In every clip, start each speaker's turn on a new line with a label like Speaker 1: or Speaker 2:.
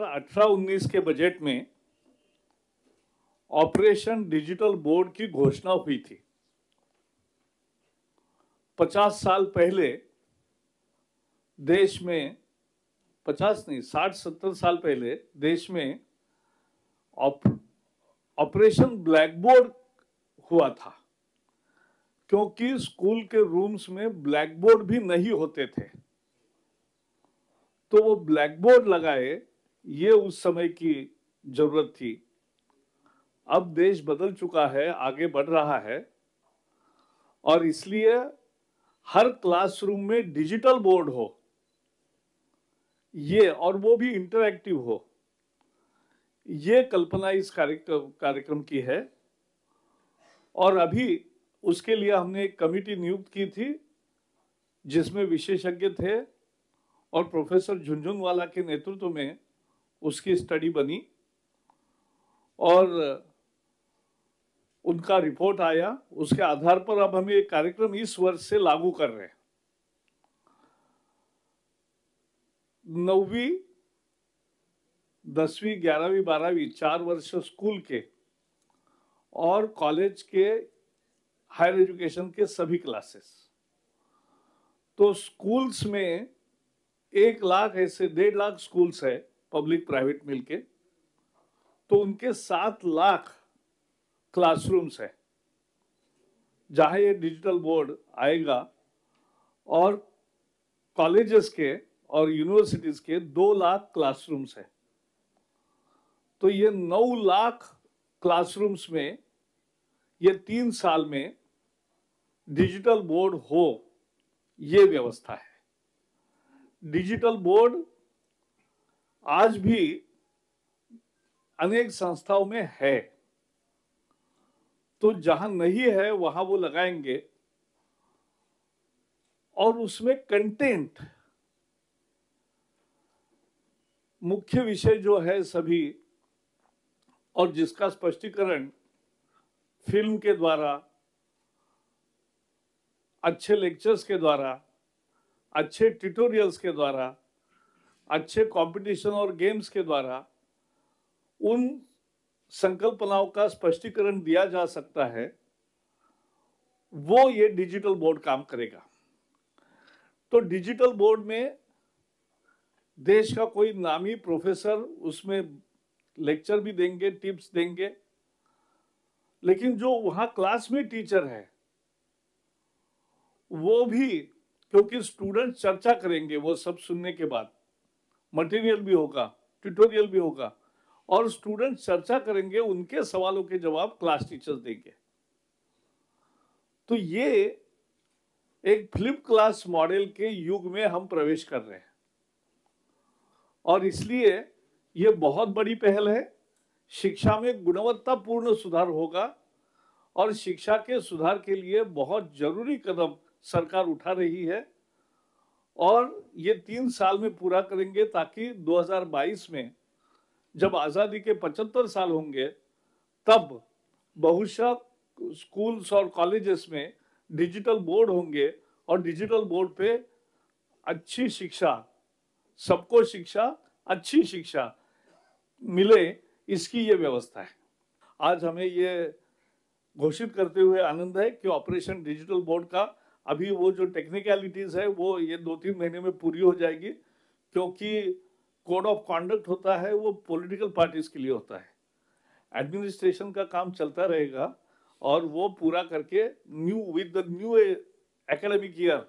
Speaker 1: 2018-19 के बजट में operation digital board की घोषणा हुई थी 50 साल पहले देश में 50 नहीं 60-70 साल पहले देश में ऑपरेशन ब्लैकबोर्ड हुआ था क्योंकि स्कूल के रूम्स में ब्लैकबोर्ड भी नहीं होते थे तो वो ब्लैकबोर्ड लगाए ये उस समय की जरूरत थी अब देश बदल चुका है आगे बढ़ रहा है और इसलिए हर क्लासरूम में डिजिटल बोर्ड हो ये और वो भी इंटरैक्टिव हो ये कल्पना इस कार्यक्रम कार्यक्रम की है और अभी उसके लिए हमने एक कमिटी नियुक्त की थी जिसमें विशेषज्ञ थे और प्रोफेसर झुंझुनवाला के नेतृत्व में उसकी स्टडी बनी और उनका रिपोर्ट आया उसके आधार पर अब हम ये कार्यक्रम इस वर्ष से लागू कर रहे हैं नौवीं दसवीं ग्यारहवीं बारहवीं चार वर्ष स्कूल के और कॉलेज के हायर एजुकेशन के सभी क्लासेस तो स्कूल्स में एक लाख ऐसे डेढ़ लाख स्कूल्स है पब्लिक प्राइवेट मिलके तो उनके सात लाख क्लासरूम्स हैं जहां ये डिजिटल बोर्ड आएगा और कॉलेजेस के और यूनिवर्सिटीज के दो लाख क्लासरूम्स हैं तो ये नौ लाख क्लासरूम्स में ये तीन साल में डिजिटल बोर्ड हो ये व्यवस्था है डिजिटल बोर्ड आज भी अनेक संस्थाओं में है तो जहां नहीं है वहां वो लगाएंगे और उसमें कंटेंट मुख्य विषय जो है सभी और जिसका स्पष्टीकरण फिल्म के द्वारा अच्छे लेक्चर्स के द्वारा अच्छे ट्यूटोरियल्स के द्वारा अच्छे कंपटीशन और गेम्स के द्वारा उन संकल्पनाओं का स्पष्टीकरण दिया जा सकता है वो ये डिजिटल बोर्ड काम करेगा तो डिजिटल बोर्ड में देश का कोई नामी प्रोफेसर उसमें लेक्चर भी देंगे टिप्स देंगे लेकिन जो वहां क्लास में टीचर है वो भी क्योंकि स्टूडेंट चर्चा करेंगे वो सब सुनने के बाद मटेरियल भी होगा ट्यूटोरियल भी होगा और स्टूडेंट चर्चा करेंगे उनके सवालों के जवाब क्लास टीचर्स देंगे तो ये एक फ्लिप क्लास मॉडल के युग में हम प्रवेश कर रहे हैं और इसलिए ये बहुत बड़ी पहल है शिक्षा में गुणवत्तापूर्ण सुधार होगा और शिक्षा के सुधार के लिए बहुत जरूरी कदम सरकार उठा रही है और ये तीन साल में पूरा करेंगे ताकि 2022 में जब आज़ादी के 75 साल होंगे तब बहुशा स्कूल्स और कॉलेजेस में डिजिटल बोर्ड होंगे और डिजिटल बोर्ड पे अच्छी शिक्षा सबको शिक्षा अच्छी शिक्षा मिले इसकी ये व्यवस्था है आज हमें ये घोषित करते हुए आनंद है कि ऑपरेशन डिजिटल बोर्ड का अभी वो जो टेक्निकलिटीज है वो ये दो तीन महीने में पूरी हो जाएगी क्योंकि कोड ऑफ कॉन्डक्ट होता है वो पॉलिटिकल पार्टीज के लिए होता है एडमिनिस्ट्रेशन का काम चलता रहेगा और वो पूरा करके new with the new academic year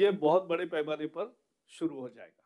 Speaker 1: ये बहुत बड़े पैमाने पर शुरू हो जाएगा